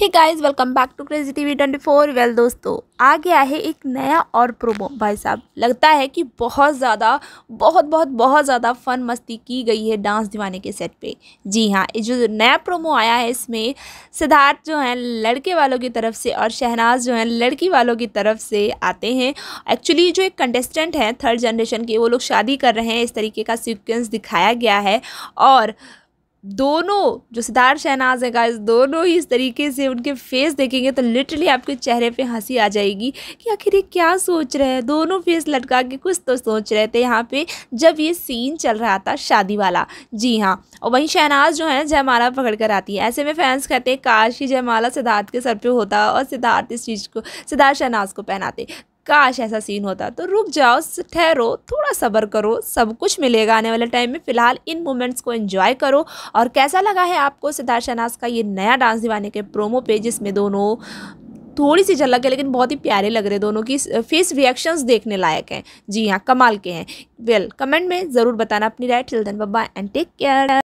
hey guys welcome back to crazy TV twenty four well दोस्तों आ गया है एक नया और प्रोमो भाई साहब लगता है कि बहुत ज़्यादा बहुत बहुत बहुत ज़्यादा फन मस्ती की गई है डांस दीवाने के सेट पे जी हाँ जो नया प्रोमो आया है इसमें सिद्धार्थ जो हैं लड़के वालों की तरफ से और शहनाज जो हैं लड़की वालों की तरफ से आते हैं एक्चुअली जो एक कंटेस्टेंट हैं थर्ड जनरेशन के वो लोग शादी कर रहे हैं इस तरीके का सिक्वेंस दिखाया गया है और दोनों जो सिद्धार्थ शहनाज है गाइस दोनों ही इस तरीके से उनके फेस देखेंगे तो लिटरली आपके चेहरे पे हंसी आ जाएगी कि आखिर ये क्या सोच रहे हैं दोनों फेस लटका के कुछ तो सोच रहे थे यहाँ पे जब ये सीन चल रहा था शादी वाला जी हाँ और वहीं शहनाज जो है जयमाला पकड़ कर आती है ऐसे में फैंस कहते हैं काश ही जयमाला सिद्धार्थ के सर पर होता और सिद्धार्थ इस चीज़ को सिद्धार्थ शहनाज को पहनाते काश ऐसा सीन होता तो रुक जाओ ठहरो थोड़ा सब्र करो सब कुछ मिलेगा आने वाले टाइम में फ़िलहाल इन मोमेंट्स को एंजॉय करो और कैसा लगा है आपको सिद्धार्थ शनाज का ये नया डांस दिवाने के प्रोमो पे जिसमें दोनों थोड़ी सी झलक है लेकिन बहुत ही प्यारे लग रहे दोनों की फेस रिएक्शंस देखने लायक हैं जी हाँ कमाल के हैं वेल well, कमेंट में ज़रूर बताना अपनी राइट चिल्ड्रन बब्बा एंड टेक केयर